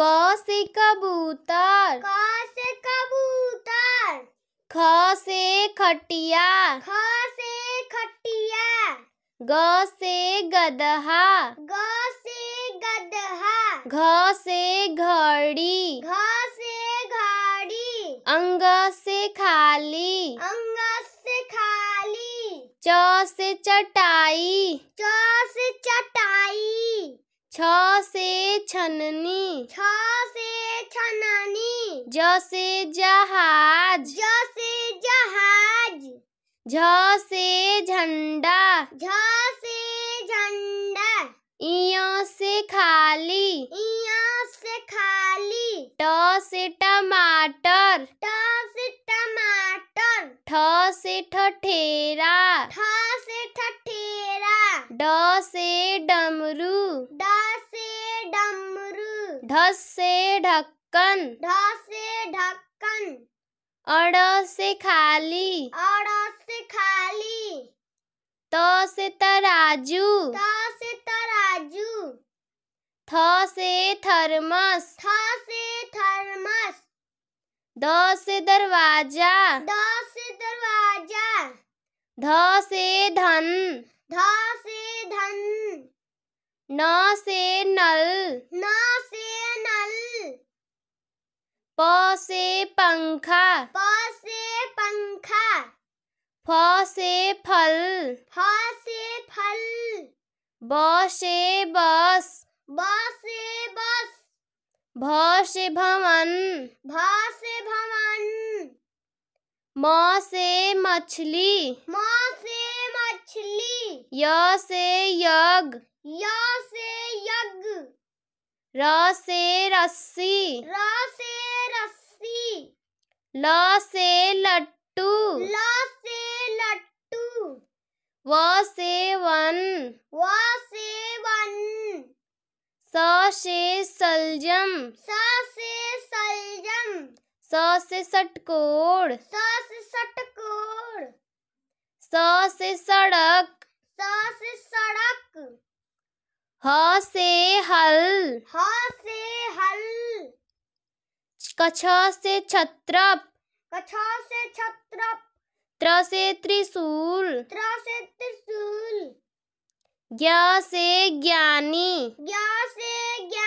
क से कबूतर क से कबूतर ख से खटिया ख से खटिया ग से गदहा ग से गदहा घ से घड़ी घ से घड़ी अंग से खाली अंग से खाली च से चटाई च से चटाई छ से छननी छ से छननी ज से जहाज ज से जहाज झ से झंडा झ से झंडा इय से खाली इय से खाली ट से टमाटर ट से टमाटर ठ से ठठेरा ठ से ठठेरा ड से डमरू ड ढस से ढक्कन ढस से ढक्कन अड़ से खाली अड़ से खाली त से तराजू त से तराजू थ से थर्मस थ से थर्मस द से दरवाजा द से दरवाजा ध से धन ध से धन न से नल न प से पंखा प से पंखा फ से फल फ से फल ब से बस ब से बस भ से भवन भ से भवन म से मछली म से मछली य से यज्ञ य से यज्ञ र से रस्सी र से ल से लट्टू ल से लट्टू व से वन व से वन स से सलजम स से सलजम स से षटकोण स से षटकोण स से सड़क स से सड़क ह से हल ह कछ से छत्रप कछ से छत्रप त्र से त्रिशूल त्र से त्रिशूल ज्ञ से ज्ञानी ज्ञ से ज्ञानी